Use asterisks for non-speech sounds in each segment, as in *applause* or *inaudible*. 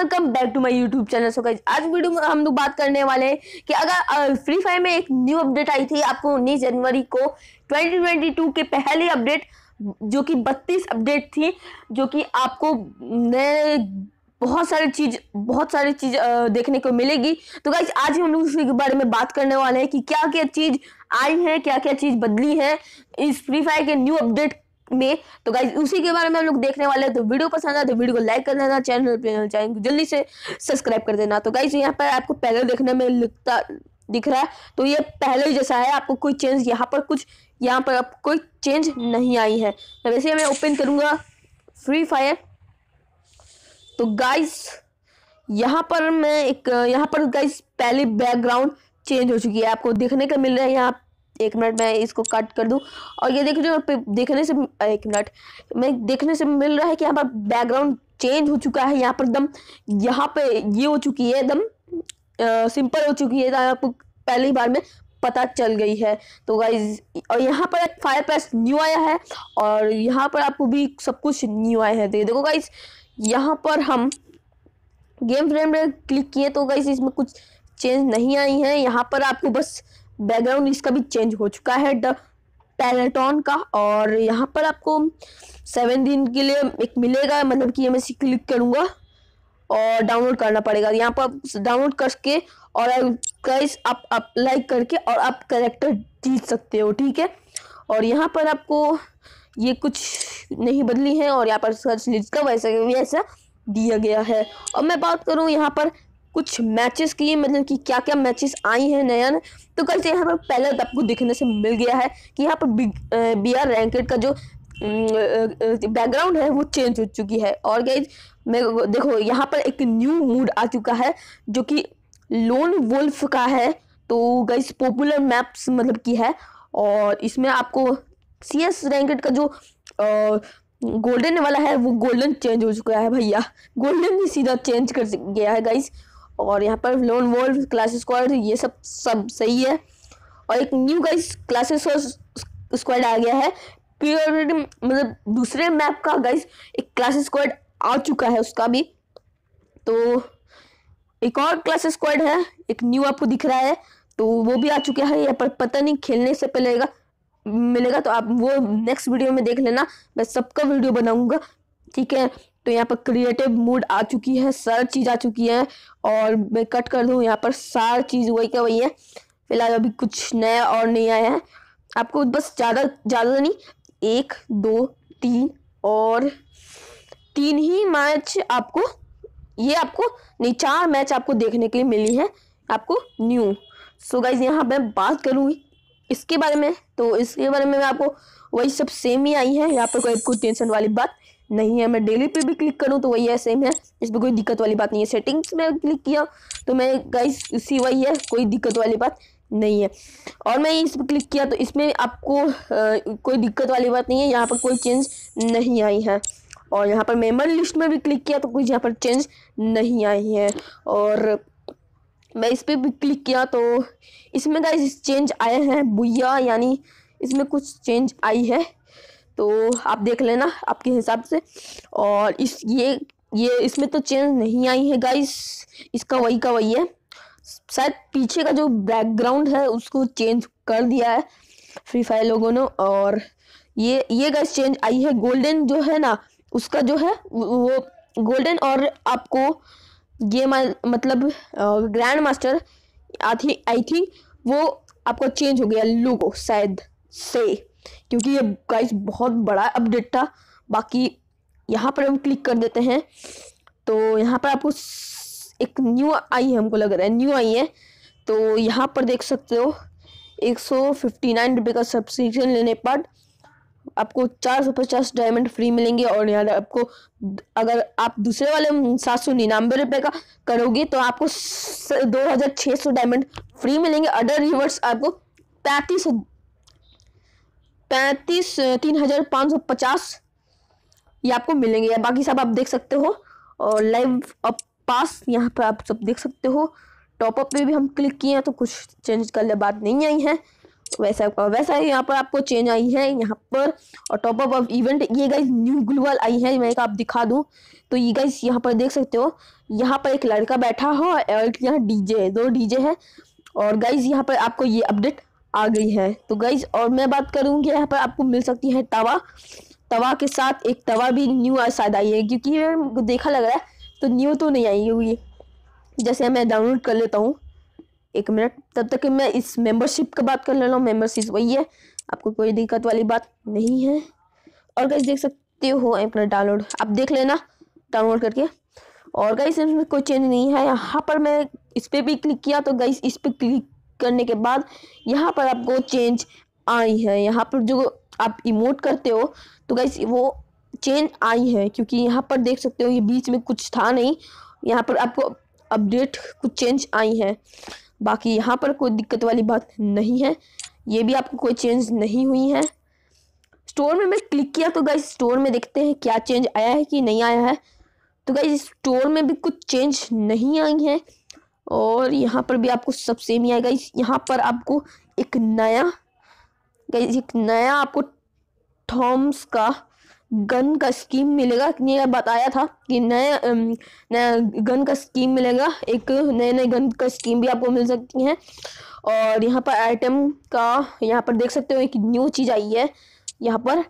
welcome back to my YouTube channel so guys आज video में हम लोग बात करने वाले हैं कि अगर फ्री फायर में एक न्यू अपडेट आई थी आपको उन्नीस जनवरी को 2022 के पहले अपडेट जो कि 32 अपडेट थी जो कि आपको नए बहुत सारी चीज बहुत सारी चीज देखने को मिलेगी तो गाइज आज हम लोग उसके बारे में बात करने वाले हैं कि क्या क्या चीज आई है क्या क्या चीज बदली है इस फ्री फायर के न्यू अपडेट में तो गाइज उसी के बारे में हम लोग देखने वाले हैं तो वीडियो पसंद आए तो वीडियो को लाइक कर देना चैनल पर चैनल को जल्दी से सब्सक्राइब कर देना तो गाइज यहाँ पर आपको पहले देखने में लिखता दिख रहा है तो ये पहले जैसा है आपको कोई चेंज यहाँ पर कुछ यहाँ पर आप कोई चेंज नहीं आई है तो वैसे मैं ओपन करूँगा फ्री फायर तो गाइस यहाँ पर मैं एक यहाँ पर गाइस पहले बैकग्राउंड चेंज हो चुकी है आपको देखने का मिल रहा है यहाँ एक मिनट मैं इसको कट कर दूं और ये देख रहे हो देखने से एक मिनट मैं देखने से मिल रहा है कि यहाँ पर बैकग्राउंड चेंज हो चुका है यहाँ पर एकदम यहाँ पे ये हो चुकी है एकदम सिंपल हो चुकी है आपको पहली बार में पता चल गई है तो गाइज और यहाँ पर एक फायर पैस न्यू आया है और यहाँ पर आपको भी सब कुछ न्यू आया है तो देखो गाइज यहाँ पर हम गेम फ्रेम क्लिक किए तो गाइज इसमें कुछ चेंज नहीं आई है यहाँ पर आपको बस बैकग्राउंड इसका भी चेंज हो चुका है द पैलेटॉन का और यहाँ पर आपको सेवन दिन के लिए एक मिलेगा मतलब कि मैं इसे क्लिक करूँगा और डाउनलोड करना पड़ेगा यहाँ पर डाउनलोड करके और प्राइस आप अप्लाई करके और आप करेक्टर जीत सकते हो ठीक है और यहाँ पर आपको ये कुछ नहीं बदली है और यहाँ पर सर्च लिस्ट का वैसा वैसा दिया गया है और मैं बात करूँ यहाँ पर कुछ मैचेस की मतलब कि क्या क्या मैचेस आई हैं नया नया तो कल से यहाँ पर पहले आपको देखने से मिल गया है कि यहाँ पर बी आर रैंकेड का जो बैकग्राउंड है वो चेंज हो चुकी है और गई मैं देखो यहाँ पर एक न्यू मूड आ चुका है जो कि लोन वुल्फ का है तो गई पॉपुलर मैप्स मतलब की है और इसमें आपको सी एस रैंकेड का जो गोल्डन वाला है वो गोल्डन चेंज हो चुका है भैया गोल्डन ही सीधा चेंज कर गया है गाइस और यहाँ पर लोन वोल्व क्लास स्क्वाड ये सब सब सही है और एक न्यू गाइस क्लास स्क्वाड आ गया है प्योरिटी मतलब दूसरे मैप का गाइस एक क्लास स्क्वाड आ चुका है उसका भी तो एक और क्लास स्क्वाड है एक न्यू आपको दिख रहा है तो वो भी आ चुका है यहाँ पर पता नहीं खेलने से पहले मिलेगा तो आप वो नेक्स्ट वीडियो में देख लेना मैं सबका वीडियो बनाऊंगा ठीक है तो यहाँ पर क्रिएटिव मूड आ चुकी है सर चीज़ आ चुकी है और मैं कट कर दूँ यहाँ पर सारा चीज़ वही का वही है फिलहाल अभी कुछ नया और नहीं आया है आपको बस ज़्यादा ज़्यादा नहीं एक दो तीन और तीन ही मैच आपको ये आपको नहीं चार मैच आपको देखने के लिए मिली है आपको न्यू सो गाइज यहाँ मैं बात करूंगी इसके बारे में तो इसके बारे में मैं आपको वही सब सेम ही आई है यहाँ पर कोई कोई टेंशन वाली बात नहीं है मैं डेली पे भी क्लिक करूँ तो वही है सेम है इस पर कोई दिक्कत वाली बात नहीं है सेटिंग्स में क्लिक किया तो मैं गाइस उसी वही है कोई दिक्कत वाली बात नहीं है और मैं इस पर क्लिक किया तो इसमें आपको आ, कोई दिक्कत वाली बात नहीं है यहाँ पर कोई चेंज नहीं आई है और यहाँ पर मेमर लिस्ट में भी क्लिक किया तो कुछ यहाँ पर चेंज नहीं आई है और मैं इस पर भी क्लिक किया तो इसमें गाइस चेंज आए हैं बुया यानी इसमें कुछ चेंज आई है तो आप देख लेना आपके हिसाब से और इस ये ये इसमें तो चेंज नहीं आई है गाइस इसका वही का वही है शायद पीछे का जो बैकग्राउंड है उसको चेंज कर दिया है फ्री फायर लोगों ने और ये ये गाइस चेंज आई है गोल्डन जो है ना उसका जो है वो गोल्डन और आपको गेम मतलब ग्रैंड मास्टर आई थिंक वो आपका चेंज हो गया लोगो शायद से क्योंकि ये गाइस बहुत बड़ा अपडेट था बाकी यहाँ पर हम क्लिक कर देते हैं तो यहाँ पर आपको एक न्यू आई है हमको लग रहा है न्यू आई है तो यहाँ पर देख सकते हो एक सौ का सब्सक्रिप्शन लेने पर आपको चार सौ पचास डायमंड फ्री मिलेंगे और यहाँ आपको अगर आप दूसरे वाले सात सौ निन्यानवे रुपये का करोगे तो आपको दो हज़ार छः सौ डायमंड फ्री मिलेंगे अदर रिवर्स आपको पैंतीस पैंतीस तीन हज़ार पाँच सौ पचास ये आपको मिलेंगे बाकी सब आप देख सकते हो और लाइव अप पास यहाँ पर आप सब देख सकते हो अप पे भी हम क्लिक किए हैं तो कुछ चेंज करने बात नहीं आई है वैसा वैसा ही यहाँ पर आपको चेंज आई है यहाँ पर और टॉप अप इवेंट ये गाइज न्यू ग्लोबल आई है मैं आप दिखा दूँ तो ये गाइज यहाँ पर देख सकते हो यहाँ पर एक लड़का बैठा हो और यहाँ डीजे दो डीजे है और गाइज यहाँ पर आपको ये अपडेट आ गई है तो गाइज और मैं बात करूंगी यहाँ पर आपको मिल सकती है तवा तवा के साथ एक तवा भी न्यू शायद आई है क्योंकि देखा लग रहा है तो न्यू तो नहीं आई हुई जैसे मैं डाउनलोड कर लेता हूँ एक मिनट तब तक मैं इस मेंबरशिप का बात कर ले रहा हूँ मेंबरशिप वही है आपको कोई दिक्कत वाली बात नहीं है और गाइज देख सकते हो अपना डाउनलोड आप देख लेना डाउनलोड करके और गाइस इसमें कोई चेंज नहीं है यहाँ पर मैं इस पर भी क्लिक किया तो गाइस इस पर क्लिक करने के बाद यहाँ पर आपको चेंज आई है यहाँ पर जो आप इमोट करते हो तो गाइस वो चेंज आई है क्योंकि यहाँ पर देख सकते हो ये बीच में कुछ था नहीं यहाँ पर आपको अपडेट कुछ चेंज आई है बाकी यहाँ पर कोई दिक्कत वाली बात नहीं है ये भी आपको कोई चेंज नहीं हुई है स्टोर में मैं क्लिक किया तो गाइस स्टोर में देखते हैं क्या चेंज आया है कि नहीं आया है तो गाइस स्टोर में भी कुछ चेंज नहीं आई है और यहाँ पर भी आपको सब सेम ही आएगा इस यहाँ पर आपको एक नया एक नया आपको थॉम्स का गन का स्कीम मिलेगा ये बताया था कि नया नया गन का स्कीम मिलेगा एक नए नए गन का स्कीम भी आपको मिल सकती है और यहाँ पर आइटम का यहाँ पर देख सकते हो एक न्यू चीज़ आई है यहाँ पर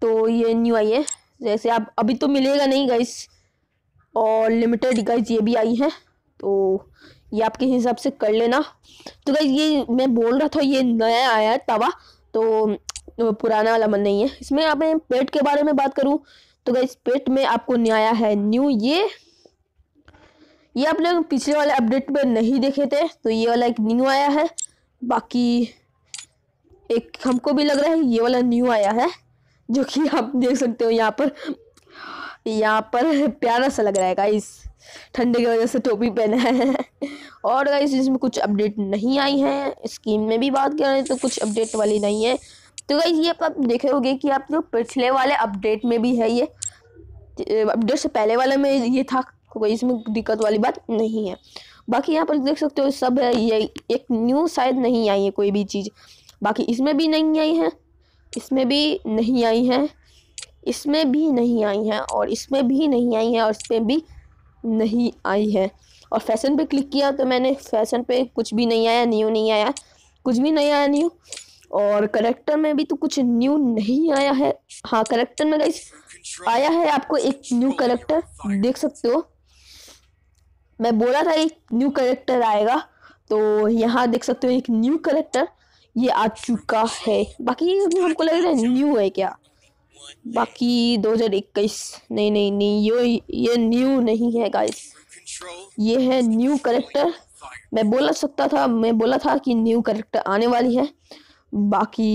तो ये न्यू आई है जैसे आप अभी तो मिलेगा नहीं गाइस और लिमिटेड गाइस ये भी आई है तो ये आपके हिसाब से कर लेना तो गई ये मैं बोल रहा था ये नया आया है तवा तो पुराना वाला मन नहीं है इसमें आप पेट के बारे में बात करूँ तो गई पेट में आपको नया है न्यू ये ये आप लोग पिछले वाले अपडेट में नहीं देखे थे तो ये वाला एक न्यू आया है बाकी एक हमको भी लग रहा है ये वाला न्यू आया है जो कि आप देख सकते हो यहाँ पर यहाँ पर *laughs* प्यारा सा लग रहा है गाइस ठंडे की वजह से टोपी पहना है *laughs* और गाइस इसमें कुछ अपडेट नहीं आई है स्कीम में भी बात करें तो कुछ अपडेट वाली नहीं है तो गाइस ये आप देखे होगे कि आप जो पिछले वाले अपडेट में भी है ये अपडेट से पहले वाले में ये था कोई तो इसमें दिक्कत वाली बात नहीं है बाकी यहाँ पर देख सकते हो सब है ये एक न्यू शायद नहीं आई है कोई भी चीज़ बाकी इसमें भी नहीं आई है इसमें भी नहीं आई है इसमें भी नहीं आई हैं और इसमें भी नहीं आई हैं और इसमें भी नहीं आई है और फैशन पे क्लिक किया तो मैंने फैशन पे कुछ भी नहीं आया न्यू नहीं आया कुछ भी नहीं आया न्यू और करेक्टर में भी तो कुछ न्यू नहीं आया है हाँ करेक्टर में गाइस आया है आपको एक न्यू करेक्टर देख सकते हो मैं बोला था एक न्यू करेक्टर आएगा तो यहाँ देख सकते हो एक न्यू करेक्टर ये आ चुका है बाकी हमको लग रहा है न्यू है क्या बाकी 2021 नहीं नहीं नहीं यो ये न्यू नहीं है गाइस ये है न्यू करेक्टर मैं बोला सकता था मैं बोला था कि न्यू करेक्टर आने वाली है बाकी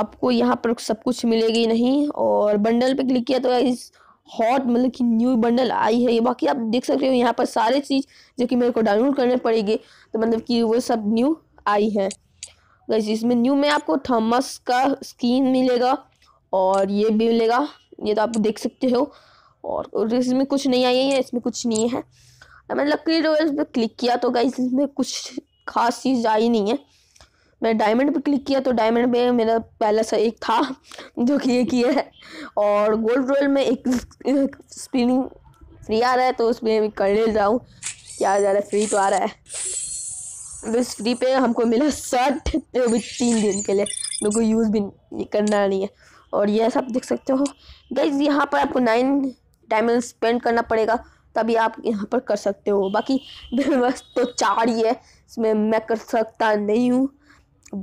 आपको यहाँ पर सब कुछ मिलेगी नहीं और बंडल पे क्लिक किया तो इस हॉट मतलब कि न्यू बंडल आई है ये बाकी आप देख सकते हो यहाँ पर सारे चीज़ जो कि मेरे को डाउनलोड करने पड़ेगी तो मतलब कि वो सब न्यू आई है गाइस इसमें न्यू में आपको थमस का स्किन मिलेगा और ये भी मिलेगा ये तो आप देख सकते हो और इसमें कुछ नहीं आई है इसमें कुछ नहीं है मैंने लकड़ी रॉयल्स पर क्लिक किया तो गाइज इसमें कुछ खास चीज़ आई नहीं है मैंने डायमंड पे क्लिक किया तो डायमंड में मेरा पहला सा एक था जो कि ये किया है और गोल्ड रॉयल में एक, एक स्पिनिंग फ्री आ रहा है तो उसमें भी कर ले जाऊँ हूँ क्या जा रहा है फ्री तो आ रहा है बस इस फ्री पे हमको मिला शर्ट तीन दिन के लिए मेरे को यूज़ भी करना नहीं है और ये सब देख सकते हो गाइज यहाँ पर आपको नाइन टाइम स्पेंड करना पड़ेगा तभी आप यहाँ पर कर सकते हो बाकी बस *laughs* तो चार ही है इसमें मैं कर सकता नहीं हूँ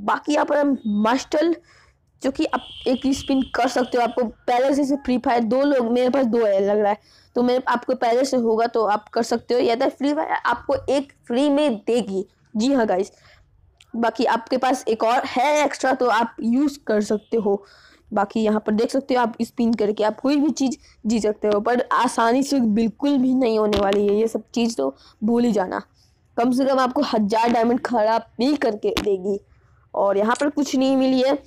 बाकी यहाँ पर मास्टल जो कि आप एक ही स्पिन कर सकते हो आपको पहले से फ्री फायर दो लोग मेरे पास दो है लग रहा है तो मेरे आपको पहले से होगा तो आप कर सकते हो या तो फ्री फायर आपको एक फ्री में देगी जी हाँ गाइस बाकी आपके पास एक और है एक्स्ट्रा तो आप यूज़ कर सकते हो बाकी यहाँ पर देख सकते हो आप स्पिन करके आप कोई भी चीज़ जी सकते हो पर आसानी से बिल्कुल भी नहीं होने वाली है ये सब चीज़ तो भूल ही जाना कम से कम आपको हज़ार डायमंड खराब भी करके देगी और यहाँ पर कुछ नहीं मिली है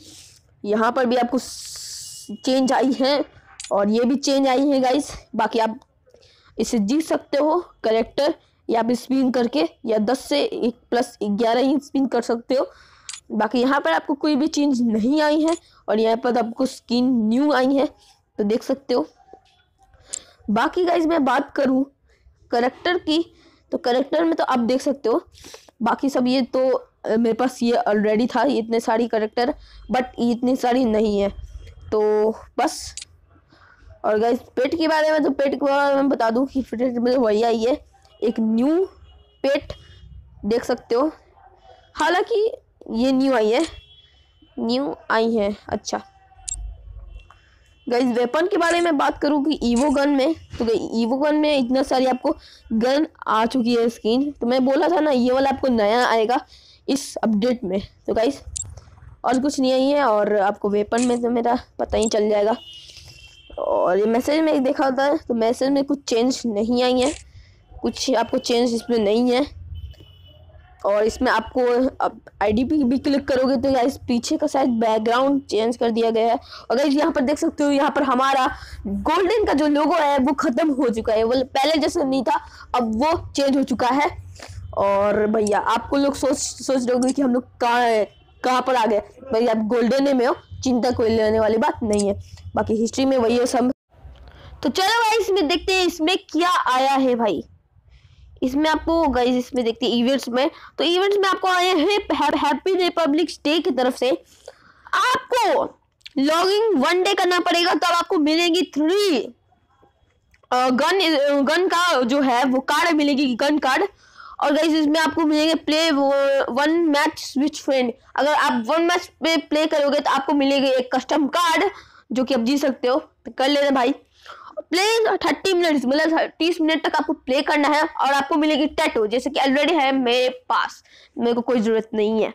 यहाँ पर भी आपको चेंज आई है और ये भी चेंज आई है गाइस बाकी आप इसे जीत सकते हो करेक्टर या आप स्पिन करके या दस से एक प्लस ग्यारह ही स्पिन कर सकते हो बाकी यहाँ पर आपको कोई भी चेंज नहीं आई है और यहाँ पर आपको स्किन न्यू आई है तो देख सकते हो बाकी गाइज मैं बात करूँ करेक्टर की तो करेक्टर में तो आप देख सकते हो बाकी सब ये तो मेरे पास ये ऑलरेडी था ये इतने सारी करेक्टर बट इतनी सारी नहीं है तो बस और गाइज पेट के बारे में तो पेट के बारे में बता दूँ कि पेट में तो वही आई है एक न्यू पेट देख सकते हो हालांकि ये न्यू आई है न्यू आई है अच्छा गाइज वेपन के बारे में बात करूँ कि ईवो गन में तो ईवो गन में इतना सारी आपको गन आ चुकी है स्क्रीन तो मैं बोला था ना ये वाला आपको नया आएगा इस अपडेट में तो गाइज और कुछ नहीं आई है और आपको वेपन में तो मेरा पता ही चल जाएगा और ये मैसेज में देखा होता है तो मैसेज में कुछ चेंज नहीं आई है कुछ आपको चेंज इसमें नहीं है और इसमें आपको आई आई भी क्लिक करोगे तो इस पीछे का शायद बैकग्राउंड चेंज कर दिया गया है और गाइज यहाँ पर देख सकते हो यहाँ पर हमारा गोल्डन का जो लोगो है वो ख़त्म हो चुका है वो पहले जैसे नहीं था अब वो चेंज हो चुका है और भैया आपको लोग सोच सोच रहे कि हम लोग कहाँ कहाँ पर आ गए भैया आप गोल्डन में हो चिंता कोई लेने वाली बात नहीं है बाकी हिस्ट्री में वही है सब तो चलो भाई इसमें देखते हैं इसमें क्या आया है भाई इसमें आपको गाइज इसमें देखते हैं इवेंट्स में तो इवेंट्स में आपको आए हैं हैप्पी रिपब्लिक डे की तरफ से आपको लॉगिंग वन डे करना पड़ेगा तब तो आपको मिलेगी थ्री गन गन का जो है वो कार्ड मिलेगी गन कार्ड और गाइज इसमें आपको मिलेंगे play one match with friend अगर आप वन मैच पे प्ले करोगे तो आपको मिलेगी एक कस्टम कार्ड जो कि आप जी सकते हो तो कर लेना भाई प्लेइंग थर्टी मिनट मतलब तीस मिनट तक आपको प्ले करना है और आपको मिलेगी टैटू जैसे कि ऑलरेडी है मेरे पास मेरे को कोई ज़रूरत नहीं है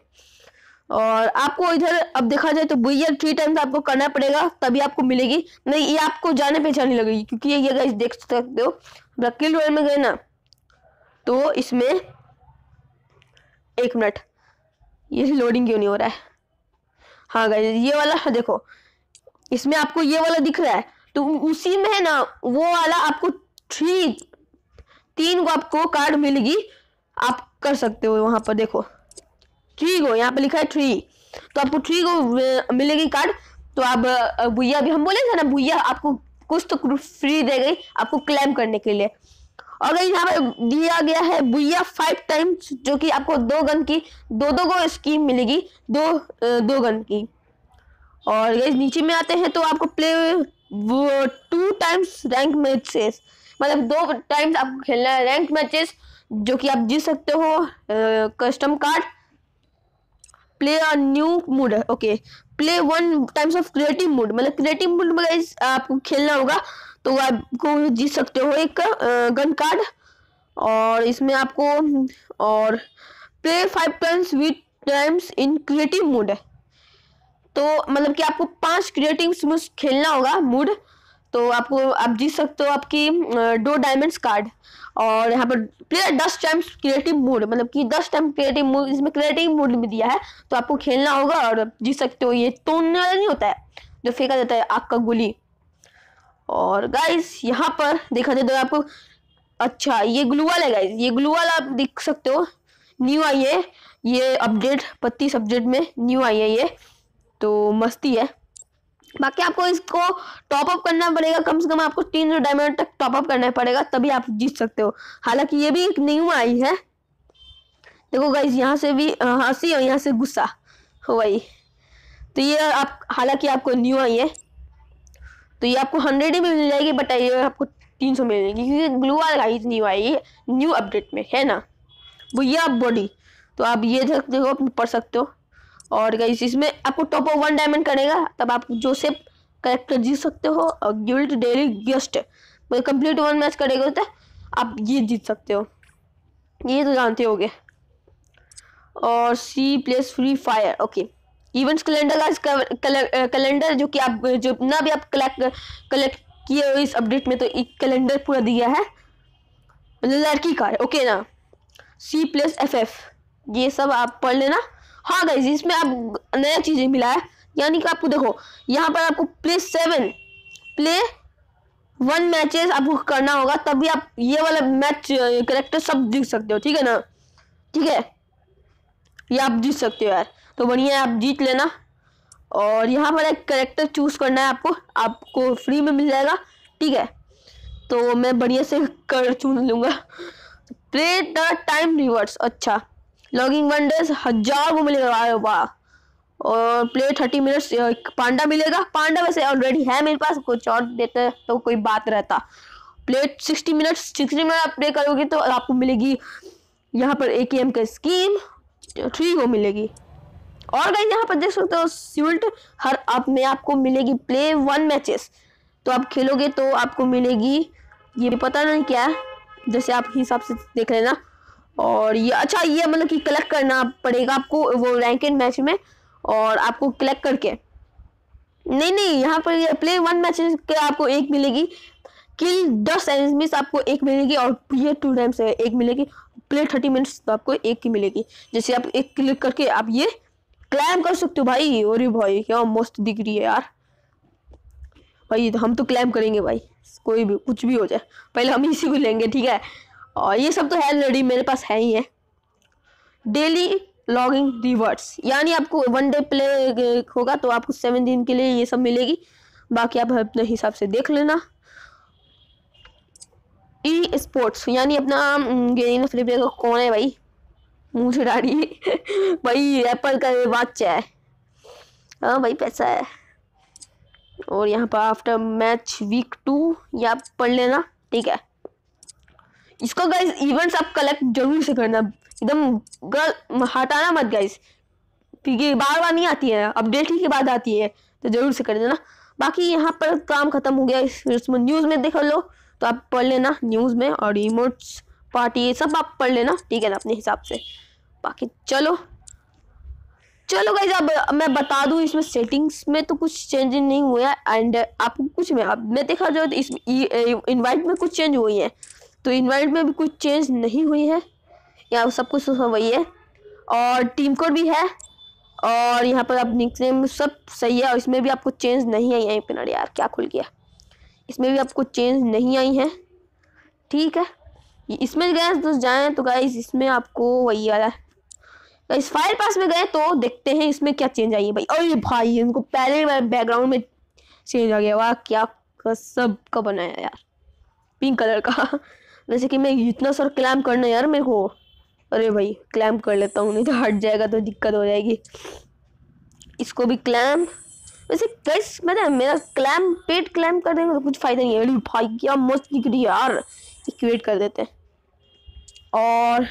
और आपको इधर अब देखा जाए तो बुयर थ्री टाइम्स आपको करना पड़ेगा तभी आपको मिलेगी नहीं ये आपको जाने पहचाने लगेगी क्योंकि ये गाइस देख सकते हो रकील मतलब रॉयल में गए ना तो इसमें एक मिनट ये लोडिंग क्यों नहीं हो रहा है हाँ गाइस ये वाला देखो इसमें आपको ये वाला दिख रहा है तो उसी में है ना वो वाला आपको थ्री तीन को आपको कार्ड मिलेगी आप कर सकते हो वहां पर देखो थ्री गो यहाँ पे लिखा है थ्री तो आपको थ्री गो मिलेगी कार्ड तो आप भैया भी हम बोले थे ना भैया आपको कुछ तो फ्री दे गई आपको क्लेम करने के लिए अगर यहाँ पर दिया गया है भैया फाइव टाइम्स जो कि आपको दो गन की दो दो गो स्कीम मिलेगी दो दो गन की और नीचे में आते हैं तो आपको play two times rank matches मतलब दो टाइम्स आपको खेलना है रैंक मैचेस जो कि आप जीत सकते हो custom card play a new mode okay play one times of creative mode मतलब क्रिएटिव मूड में आपको खेलना होगा तो आपको जीत सकते हो एक गन कार्ड और इसमें आपको और play five times with times in creative mode है तो मतलब कि आपको पांच क्रिएटिव स्मूथ खेलना होगा मूड तो आपको आप जीत सकते हो आपकी दो डायमंड्स कार्ड और यहाँ पर प्लेयर दस टाइम्स क्रिएटिव मूड मतलब कि दस टाइम क्रिएटिव मूड इसमें क्रिएटिव मूड में दिया है तो आपको खेलना होगा और जीत सकते हो ये तोड़ने वाला नहीं होता है जो फेंका जाता है आग का गोली और गाइस यहाँ पर देखा जाए तो आपको अच्छा ये ग्लू वाला है गाइस ये ग्लू वाला आप देख सकते हो न्यू आई है ये अपडेट पत्ती सब्जेक्ट में न्यू आई है ये तो मस्ती है बाकी आपको इसको टॉप अप करना पड़ेगा कम से कम आपको तीन सौ डायमंड तक टॉप अप करना पड़ेगा तभी आप जीत सकते हो हालांकि ये भी एक न्यू आई है देखो गाइज यहाँ से भी हाँ, हंसी और यहाँ से गुस्सा हो गई तो ये आप हालांकि आपको न्यू आई है तो ये आपको हंड्रेड ही मिल जाएगी बट ये आपको तीन सौ मिल जाएगी क्योंकि ग्लू वाल गाइज न्यू आई है न्यू अपडेट में है ना वो ये आप बॉडी तो आप ये देखो पढ़ सकते हो और गई इसमें आपको टॉप ऑफ वन डायमंड करेगा तब आप जो से करेक्टर जीत सकते हो और गिल्ड डेली गेस्ट मतलब कंप्लीट वन मैच करेगा तो आप ये जीत सकते हो ये तो जानते होगे और C plus Free Fire okay events calendar का कैलेंडर जो कि आप जो ना भी आप कलेक्ट कलेक्ट किए हो इस अपडेट में तो एक कैलेंडर पूरा दिया है लड़की का ओके ना सी प्लस एफ एफ ये सब आप पढ़ लेना हाँ गाइज इसमें आप नया चीज़ें मिला है यानी कि आपको देखो यहाँ पर आपको play seven play one matches आपको करना होगा तभी आप ये वाला मैच करेक्टर सब जीत सकते हो ठीक है ना ठीक है ये आप जीत सकते हो यार तो बढ़िया आप जीत लेना और यहाँ पर एक करेक्टर चूज करना है आपको आपको फ्री में मिल जाएगा ठीक है तो मैं बढ़िया से कर चुन लूंगा प्ले द टाइम रिवर्स अच्छा लॉगिंग वनडर्स हजार वो मिलेगा वाह वाह और प्ले थर्टी मिनट्स पांडा मिलेगा पांडा वैसे ऑलरेडी है मेरे पास कुछ और देते तो कोई बात रहता play sixty minutes sixty minute आप प्ले करोगे तो आपको मिलेगी यहाँ पर ए के एम का स्कीम थ्री वो मिलेगी और गई यहाँ पर देख सकते हो सिविल्ट हर आप में आपको मिलेगी प्ले वन मैचेस तो आप खेलोगे तो आपको मिलेगी ये पता नहीं क्या है जैसे आप हिसाब से देख लेना और ये अच्छा ये मतलब कि कलेक्ट करना पड़ेगा आपको वो रैंक एंड मैच में और आपको कलेक्ट करके नहीं नहीं यहाँ पर प्ले वन मैच के आपको एक मिलेगी किल दस एनिमीज आपको एक मिलेगी और प्ले टू टाइम से एक मिलेगी प्ले थर्टी मिनट्स तो आपको एक ही मिलेगी जैसे आप एक क्लिक करके आप ये क्लाइम कर सकते हो भाई और भाई क्या मस्त दिख रही है यार भाई हम तो क्लाइम करेंगे भाई कोई भी कुछ भी हो जाए पहले हम इसी को लेंगे ठीक है और ये सब तो है ऑलरेडी मेरे पास है ही है डेली लॉगिंग रिवर्ड्स यानी आपको वन डे प्ले होगा तो आपको सेवन दिन के लिए ये सब मिलेगी बाकी आप अपने हिसाब से देख लेना ई स्पोर्ट्स यानी अपना फ्री प्ले का कौन है भाई मुंह छिड़ा *laughs* भाई एप्पल का वाच है हाँ भाई पैसा है और यहाँ पर आफ्टर मैच वीक टू ये आप पढ़ लेना ठीक है इसको गाइस इवेंट्स आप कलेक्ट जरूर से करना एकदम गल हटाना मत गाइस क्योंकि बार बार नहीं आती है अपडेट ही के बाद आती है तो जरूर से कर देना बाकी यहाँ पर काम खत्म हो गया इसमें न्यूज़ में देख लो तो आप पढ़ लेना न्यूज़ में और रिमोट्स पार्टी ये सब आप पढ़ लेना ठीक है ना अपने हिसाब से बाकी चलो चलो गाइज अब मैं बता दूं इसमें सेटिंग्स में तो कुछ चेंज नहीं हुआ है एंड आपको कुछ में अब मैं देखा जाए तो इसमें इनवाइट में कुछ चेंज हुई है तो इन्वाइट में भी कुछ चेंज नहीं हुई है यहाँ सब कुछ तो वही है और टीम कोड भी है और यहाँ पर आप निकनेम सब सही है और इसमें भी आपको चेंज नहीं आई है पिनर यार क्या खुल गया इसमें भी आपको चेंज नहीं आई है ठीक है इसमें गए तो जाएँ तो गाइज इसमें आपको वही आ रहा है इस फाइल पास में गए तो देखते हैं इसमें क्या चेंज आई है भाई अरे भाई इनको पहले बैकग्राउंड में चेंज आ गया वाह क्या सब का बनाया यार पिंक कलर का वैसे कि मैं इतना सर क्लैम करना यार मेरे को अरे भाई क्लैम कर लेता हूँ नहीं तो हट जाएगा तो दिक्कत हो जाएगी इसको भी क्लैम वैसे कैस मैंने मतलब मेरा क्लैम पेट क्लैम कर देंगे तो कुछ फ़ायदा नहीं है अरे भाई क्या मस्त दिख रही है यार इक्वेट कर देते हैं और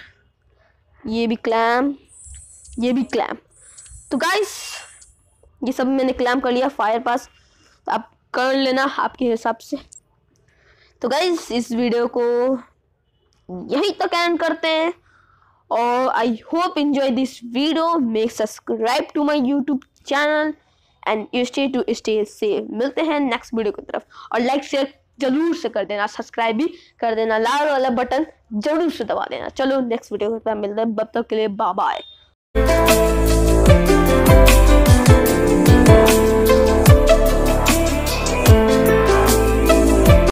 ये भी क्लैम ये भी क्लैम तो गाइस ये सब मैंने क्लैम कर लिया फायर पास तो आप कर लेना आपके हिसाब से तो गाइज इस वीडियो को यही तक एंड करते हैं और I hope enjoy this video make subscribe to my YouTube channel and you stay to stay से मिलते हैं नेक्स्ट वीडियो की तरफ और लाइक शेयर जरूर से कर देना सब्सक्राइब भी कर देना लाल वाला बटन जरूर से दबा देना चलो नेक्स्ट वीडियो की तरफ मिलते हैं बब तक के लिए बाय बाय